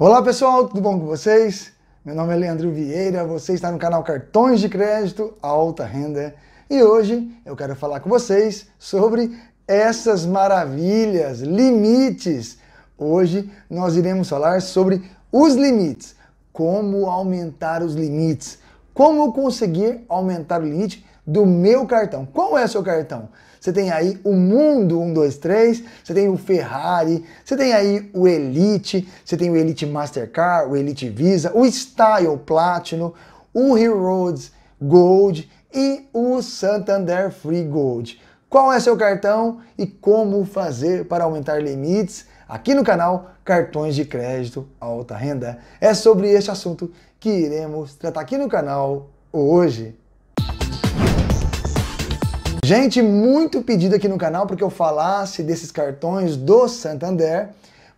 Olá pessoal, tudo bom com vocês? Meu nome é Leandro Vieira, você está no canal Cartões de Crédito Alta Renda e hoje eu quero falar com vocês sobre essas maravilhas, limites. Hoje nós iremos falar sobre os limites, como aumentar os limites, como conseguir aumentar o limite do meu cartão. Qual é o seu cartão? Você tem aí o Mundo 123, você tem o Ferrari, você tem aí o Elite, você tem o Elite Mastercard, o Elite Visa, o Style Platinum, o Heroes Gold e o Santander Free Gold. Qual é seu cartão e como fazer para aumentar limites? Aqui no canal Cartões de Crédito Alta Renda. É sobre este assunto que iremos tratar aqui no canal hoje. Gente, muito pedido aqui no canal porque eu falasse desses cartões do Santander.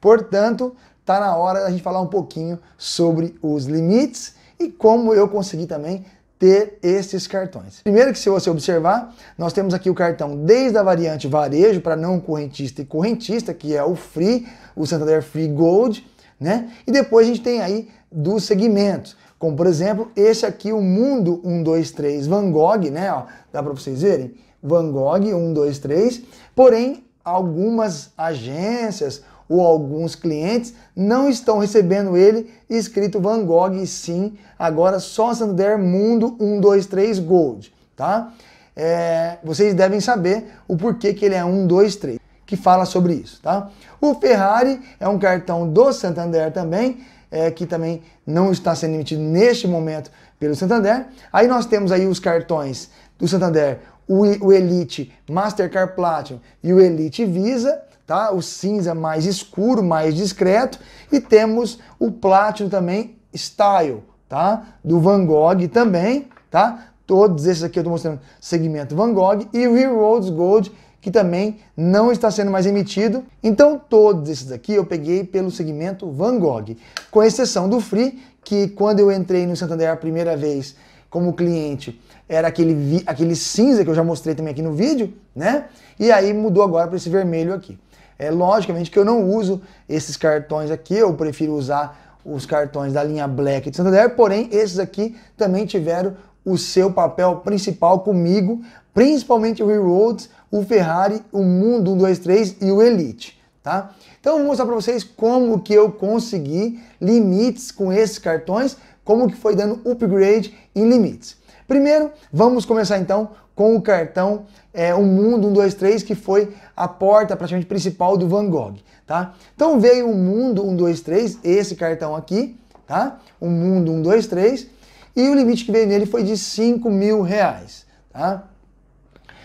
Portanto, tá na hora da gente falar um pouquinho sobre os limites e como eu consegui também ter esses cartões. Primeiro que se você observar, nós temos aqui o cartão desde a variante varejo para não correntista e correntista, que é o Free, o Santander Free Gold, né? E depois a gente tem aí dos segmentos, como por exemplo, esse aqui, o Mundo 123 Van Gogh, né? Ó, dá para vocês verem? Van Gogh 1, 2, 3, porém algumas agências ou alguns clientes não estão recebendo ele escrito Van Gogh sim, agora só Santander Mundo 123 Gold, tá? É, vocês devem saber o porquê que ele é 123, que fala sobre isso, tá? O Ferrari é um cartão do Santander também, é, que também não está sendo emitido neste momento pelo Santander. Aí nós temos aí os cartões do Santander, o, o Elite Mastercard Platinum e o Elite Visa, tá? O cinza mais escuro, mais discreto, e temos o Platinum também Style, tá? Do Van Gogh também, tá? Todos esses aqui eu estou mostrando segmento Van Gogh e o Heroes Gold, que também não está sendo mais emitido. Então todos esses aqui eu peguei pelo segmento Van Gogh, com exceção do Free, que quando eu entrei no Santander a primeira vez como cliente era aquele, aquele cinza que eu já mostrei também aqui no vídeo, né? E aí mudou agora para esse vermelho aqui. É logicamente que eu não uso esses cartões aqui, eu prefiro usar os cartões da linha Black de Santander, porém esses aqui também tiveram o seu papel principal comigo, principalmente o Reroads, o Ferrari, o Mundo 123 e o Elite, tá? Então eu vou mostrar para vocês como que eu consegui limites com esses cartões como que foi dando upgrade em limites. Primeiro, vamos começar então com o cartão é, O Mundo 123, que foi a porta praticamente principal do Van Gogh, tá? Então veio o Mundo 123, esse cartão aqui, tá? O Mundo 123, e o limite que veio nele foi de 5 mil reais, tá?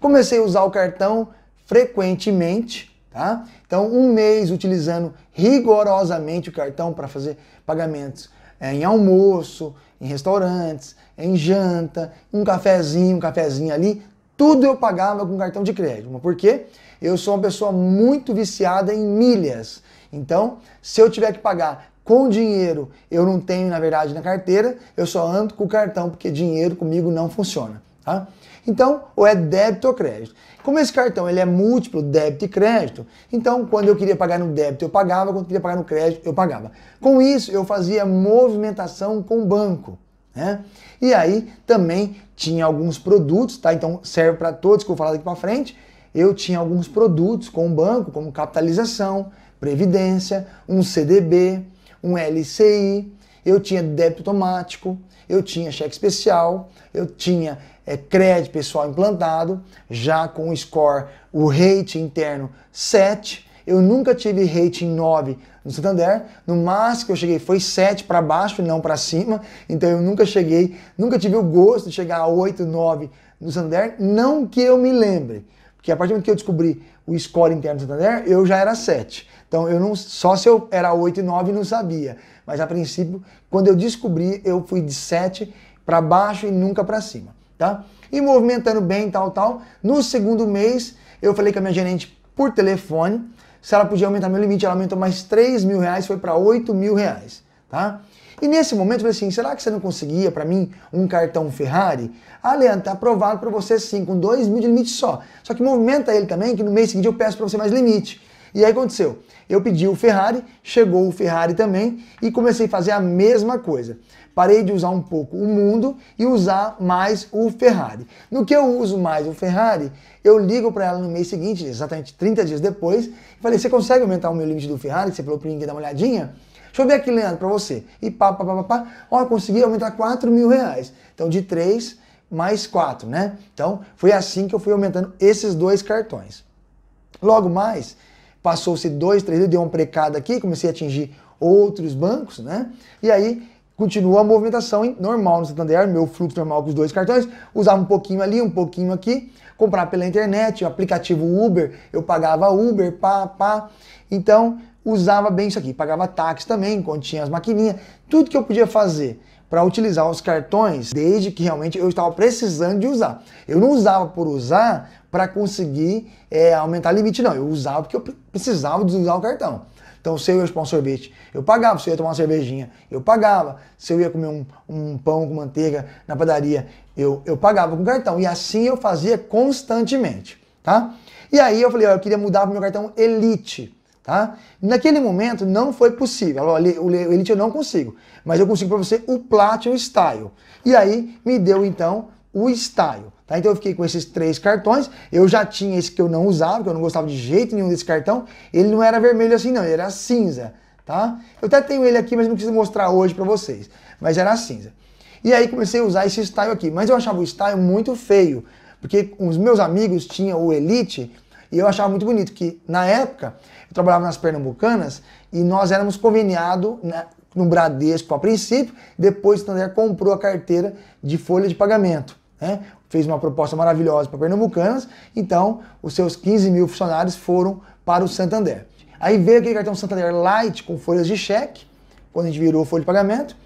Comecei a usar o cartão frequentemente, Tá? Então, um mês utilizando rigorosamente o cartão para fazer pagamentos é, em almoço, em restaurantes, em janta, um cafezinho, um cafezinho ali, tudo eu pagava com cartão de crédito. Mas por quê? Eu sou uma pessoa muito viciada em milhas. Então, se eu tiver que pagar com dinheiro, eu não tenho, na verdade, na carteira, eu só ando com o cartão, porque dinheiro comigo não funciona. Tá? Então, ou é débito ou crédito. Como esse cartão ele é múltiplo débito e crédito, então quando eu queria pagar no débito eu pagava, quando eu queria pagar no crédito eu pagava. Com isso eu fazia movimentação com o banco. Né? E aí também tinha alguns produtos, tá? Então serve para todos que eu vou falar daqui para frente. Eu tinha alguns produtos com o banco, como capitalização, previdência, um CDB, um LCI, eu tinha débito automático, eu tinha cheque especial, eu tinha é, crédito pessoal implantado, já com o score, o rate interno 7. Eu nunca tive rating 9 no Santander, no máximo que eu cheguei foi 7 para baixo, e não para cima, então eu nunca cheguei, nunca tive o gosto de chegar a 8, 9 no Santander, não que eu me lembre, porque a partir do momento que eu descobri o score interno do Santander, eu já era 7. Então eu não só se eu era 8 e 9 não sabia, mas a princípio, quando eu descobri, eu fui de 7 para baixo e nunca para cima, tá? E movimentando bem, tal, tal. No segundo mês, eu falei com a minha gerente por telefone se ela podia aumentar meu limite. Ela aumentou mais 3 mil reais, foi para 8 mil reais, tá? E nesse momento eu falei assim, será que você não conseguia para mim um cartão Ferrari? Ah, Leandro, tá aprovado para você sim, com 2 mil de limite só. Só que movimenta ele também, que no mês seguinte eu peço para você mais limite. E aí aconteceu. Eu pedi o Ferrari, chegou o Ferrari também e comecei a fazer a mesma coisa. Parei de usar um pouco o mundo e usar mais o Ferrari. No que eu uso mais o Ferrari, eu ligo para ela no mês seguinte, exatamente 30 dias depois, e falei: "Você consegue aumentar o meu limite do Ferrari?" Você falou para ninguém dar uma olhadinha. Deixa eu ver aqui, Leandro, para você. E pá, pá, pá, pá, pá. Ó, consegui aumentar 4 mil reais. Então, de 3 mais 4, né? Então, foi assim que eu fui aumentando esses dois cartões. Logo mais, Passou-se dois, três dias, deu um precado aqui, comecei a atingir outros bancos, né? E aí continua a movimentação normal no Santander, meu fluxo normal com os dois cartões, usava um pouquinho ali, um pouquinho aqui, comprar pela internet, o aplicativo Uber, eu pagava Uber, pá, pá. Então, usava bem isso aqui, pagava táxi também, quando tinha as maquininhas, tudo que eu podia fazer para utilizar os cartões desde que realmente eu estava precisando de usar. Eu não usava por usar para conseguir é, aumentar limite, não. Eu usava porque eu precisava de usar o cartão. Então, se eu ia tomar um sorvete, eu pagava. Se eu ia tomar uma cervejinha, eu pagava. Se eu ia comer um, um pão com manteiga na padaria, eu, eu pagava com cartão. E assim eu fazia constantemente, tá? E aí eu falei, ó, eu queria mudar para o meu cartão Elite. Tá? Naquele momento não foi possível. O Elite eu não consigo, mas eu consigo para você o Platinum Style. E aí me deu então o Style. Tá? Então eu fiquei com esses três cartões. Eu já tinha esse que eu não usava, que eu não gostava de jeito nenhum desse cartão. Ele não era vermelho assim, não, ele era cinza. Tá? Eu até tenho ele aqui, mas não preciso mostrar hoje para vocês. Mas era cinza. E aí comecei a usar esse style aqui. Mas eu achava o style muito feio, porque os meus amigos tinham o Elite e eu achava muito bonito que, na época, eu trabalhava nas Pernambucanas e nós éramos conveniados né, no Bradesco a princípio, depois o Santander comprou a carteira de folha de pagamento. Né? Fez uma proposta maravilhosa para Pernambucanas, então os seus 15 mil funcionários foram para o Santander. Aí veio aquele cartão Santander Lite com folhas de cheque, quando a gente virou folha de pagamento,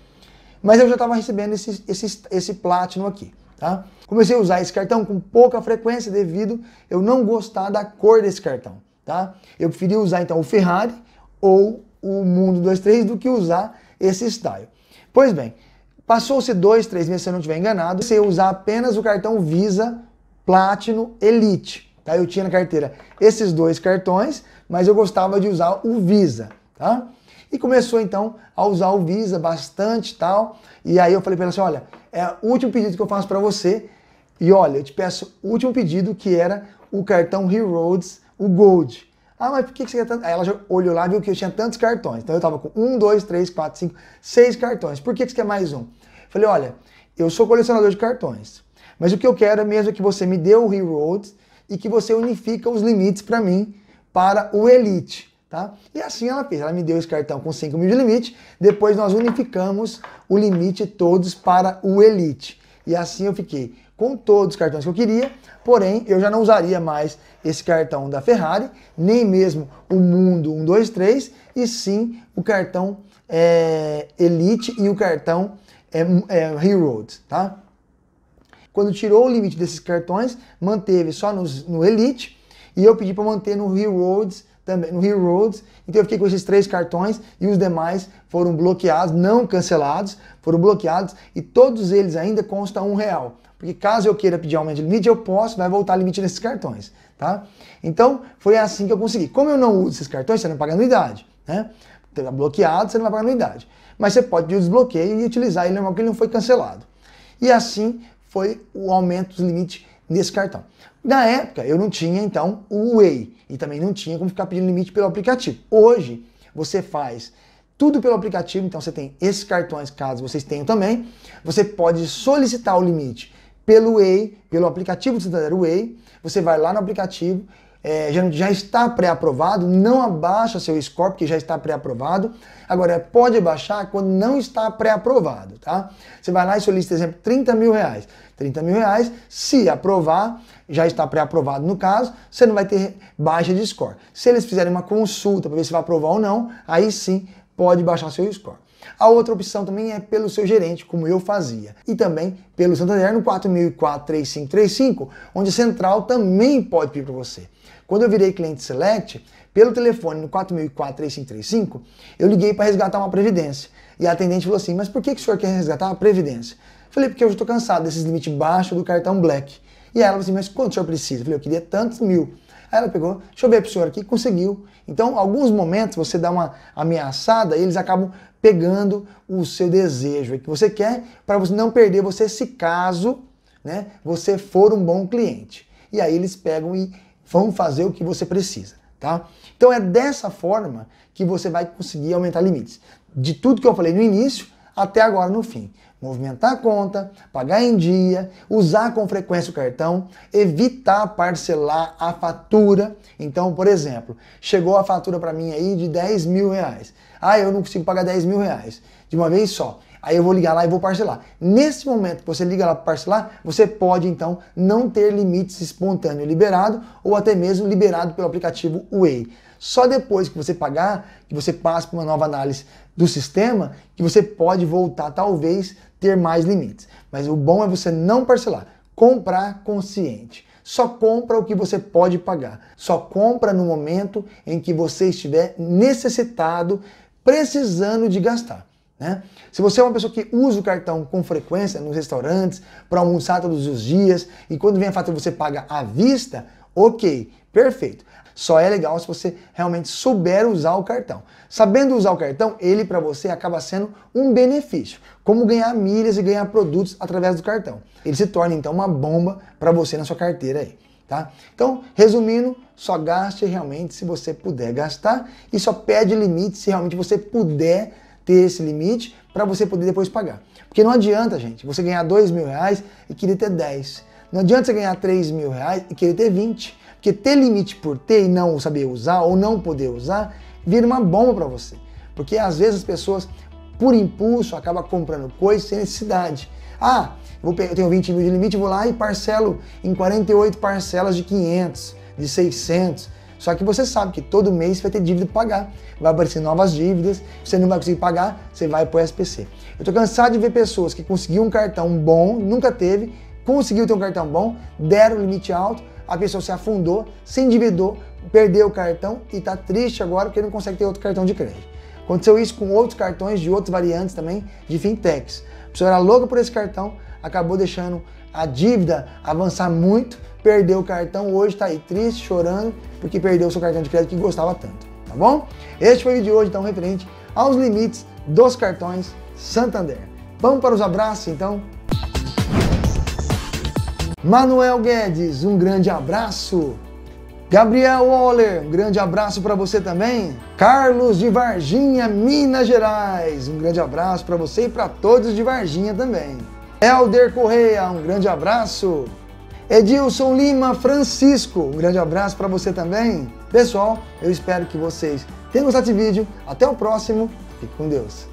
mas eu já estava recebendo esse, esse, esse Platinum aqui tá? Comecei a usar esse cartão com pouca frequência devido eu não gostar da cor desse cartão, tá? Eu preferia usar então o Ferrari ou o Mundo 23 do que usar esse style. Pois bem, passou-se dois, três meses, se eu não estiver enganado, se eu usar apenas o cartão Visa Platinum Elite, tá? Eu tinha na carteira esses dois cartões, mas eu gostava de usar o Visa, tá? E começou então a usar o Visa bastante tal. E aí eu falei para ela assim: olha, é o último pedido que eu faço para você. E olha, eu te peço o último pedido que era o cartão Heroes, o Gold. Ah, mas por que você quer tanto? Aí ela já olhou lá e viu que eu tinha tantos cartões. Então eu tava com um, dois, três, quatro, cinco, seis cartões. Por que você quer mais um? Falei, olha, eu sou colecionador de cartões. Mas o que eu quero é mesmo que você me dê o Heroes e que você unifica os limites para mim para o Elite. Tá? E assim ela fez. Ela me deu esse cartão com 5 mil de limite. Depois nós unificamos o limite todos para o Elite. E assim eu fiquei com todos os cartões que eu queria, porém eu já não usaria mais esse cartão da Ferrari, nem mesmo o Mundo 123, e sim o cartão é, Elite e o cartão é, é, Heroes, tá? Quando tirou o limite desses cartões, manteve só nos, no Elite, e eu pedi para manter no Heroes também no Heroes. Então eu fiquei com esses três cartões e os demais foram bloqueados, não cancelados, foram bloqueados e todos eles ainda constam um real. Porque caso eu queira pedir aumento de limite, eu posso, vai voltar limite nesses cartões, tá? Então foi assim que eu consegui. Como eu não uso esses cartões, você não paga anuidade, né? Está bloqueado, você não vai pagar anuidade. Mas você pode desbloquear desbloqueio e utilizar ele normal, porque ele não foi cancelado. E assim foi o aumento do limite nesse cartão. Na época, eu não tinha então o Way e também não tinha como ficar pedindo limite pelo aplicativo. Hoje, você faz tudo pelo aplicativo, então você tem esses cartões, caso vocês tenham também. Você pode solicitar o limite pelo Way, pelo aplicativo do Santander Way. Você vai lá no aplicativo é, já, já está pré-aprovado, não abaixa seu score porque já está pré-aprovado. Agora, pode baixar quando não está pré-aprovado, tá? Você vai lá e solicita, exemplo, 30 mil reais. 30 mil reais, se aprovar, já está pré-aprovado no caso, você não vai ter baixa de score. Se eles fizerem uma consulta para ver se vai aprovar ou não, aí sim pode baixar seu score. A outra opção também é pelo seu gerente, como eu fazia, e também pelo Santander no 4004-3535, onde a central também pode pedir para você. Quando eu virei cliente select, pelo telefone no 4004-3535, eu liguei para resgatar uma previdência. E a atendente falou assim: Mas por que, que o senhor quer resgatar a previdência? Eu falei: Porque eu estou cansado desses limites baixos do cartão Black. E ela falou assim: Mas quanto o senhor precisa? Eu falei: Eu queria tantos mil. Aí ela pegou, deixa eu ver pro senhor aqui, conseguiu. Então, alguns momentos você dá uma ameaçada e eles acabam pegando o seu desejo, o é que você quer, para você não perder você se caso né, você for um bom cliente. E aí eles pegam e vão fazer o que você precisa. Tá? Então é dessa forma que você vai conseguir aumentar limites. De tudo que eu falei no início, até agora no fim. Movimentar a conta, pagar em dia, usar com frequência o cartão, evitar parcelar a fatura. Então, por exemplo, chegou a fatura para mim aí de 10 mil reais. Ah, eu não consigo pagar 10 mil reais de uma vez só. Aí eu vou ligar lá e vou parcelar. Nesse momento que você liga lá para parcelar, você pode então não ter limites espontâneo liberado ou até mesmo liberado pelo aplicativo Way. Só depois que você pagar, que você passa por uma nova análise do sistema, que você pode voltar, talvez, ter mais limites. Mas o bom é você não parcelar, comprar consciente. Só compra o que você pode pagar. Só compra no momento em que você estiver necessitado, precisando de gastar. Né? Se você é uma pessoa que usa o cartão com frequência nos restaurantes, para almoçar todos os dias, e quando vem a fatura você paga à vista, ok, perfeito. Só é legal se você realmente souber usar o cartão. Sabendo usar o cartão, ele para você acaba sendo um benefício, como ganhar milhas e ganhar produtos através do cartão. Ele se torna então uma bomba para você na sua carteira aí. Tá? Então, resumindo, só gaste realmente se você puder gastar e só pede limite se realmente você puder ter esse limite para você poder depois pagar. Porque não adianta, gente, você ganhar dois mil reais e querer ter 10. Não adianta você ganhar 3 mil reais e querer ter 20. Porque ter limite por ter e não saber usar ou não poder usar vira uma bomba para você. Porque às vezes as pessoas, por impulso, acabam comprando coisas sem necessidade. Ah, eu, tenho 20 mil de limite, vou lá e parcelo em 48 parcelas de 500, de 600. Só que você sabe que todo mês vai ter dívida para pagar, vai aparecer novas dívidas, você não vai conseguir pagar, você vai para o SPC. Eu tô cansado de ver pessoas que conseguiu um cartão bom, nunca teve, conseguiu ter um cartão bom, deram o limite alto, a pessoa se afundou, se endividou, perdeu o cartão e está triste agora porque não consegue ter outro cartão de crédito. Aconteceu isso com outros cartões de outras variantes também de fintechs. A pessoa era louca por esse cartão, acabou deixando a dívida avançar muito, perdeu o cartão, hoje está aí triste, chorando, porque perdeu o seu cartão de crédito que gostava tanto, tá bom? Este foi o vídeo de hoje, então, referente aos limites dos cartões Santander. Vamos para os abraços, então? Manuel Guedes, um grande abraço. Gabriel Waller, um grande abraço para você também. Carlos de Varginha, Minas Gerais, um grande abraço para você e para todos de Varginha também. Helder Correia, um grande abraço. Edilson Lima Francisco, um grande abraço para você também. Pessoal, eu espero que vocês tenham gostado desse vídeo. Até o próximo. Fique com Deus.